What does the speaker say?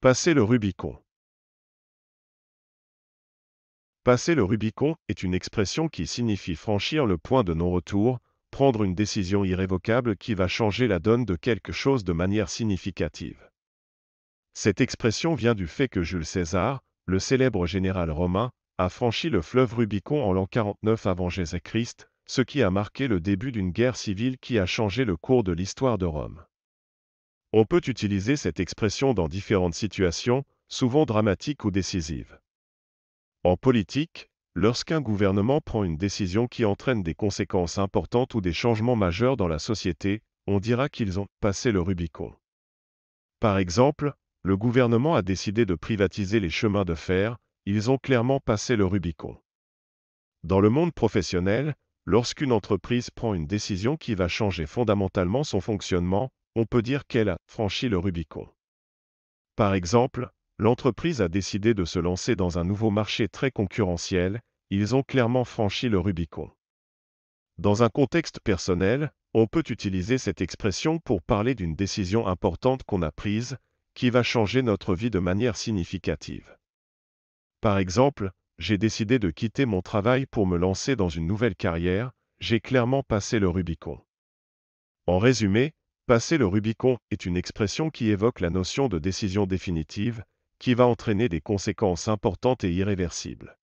Passer le Rubicon. Passer le Rubicon est une expression qui signifie franchir le point de non-retour, prendre une décision irrévocable qui va changer la donne de quelque chose de manière significative. Cette expression vient du fait que Jules César, le célèbre général romain, a franchi le fleuve Rubicon en l'an 49 avant Jésus-Christ, ce qui a marqué le début d'une guerre civile qui a changé le cours de l'histoire de Rome. On peut utiliser cette expression dans différentes situations, souvent dramatiques ou décisives. En politique, lorsqu'un gouvernement prend une décision qui entraîne des conséquences importantes ou des changements majeurs dans la société, on dira qu'ils ont passé le Rubicon. Par exemple, le gouvernement a décidé de privatiser les chemins de fer, ils ont clairement passé le Rubicon. Dans le monde professionnel, lorsqu'une entreprise prend une décision qui va changer fondamentalement son fonctionnement, on peut dire qu'elle a franchi le Rubicon. Par exemple, l'entreprise a décidé de se lancer dans un nouveau marché très concurrentiel, ils ont clairement franchi le Rubicon. Dans un contexte personnel, on peut utiliser cette expression pour parler d'une décision importante qu'on a prise, qui va changer notre vie de manière significative. Par exemple, j'ai décidé de quitter mon travail pour me lancer dans une nouvelle carrière, j'ai clairement passé le Rubicon. En résumé, Passer le Rubicon est une expression qui évoque la notion de décision définitive, qui va entraîner des conséquences importantes et irréversibles.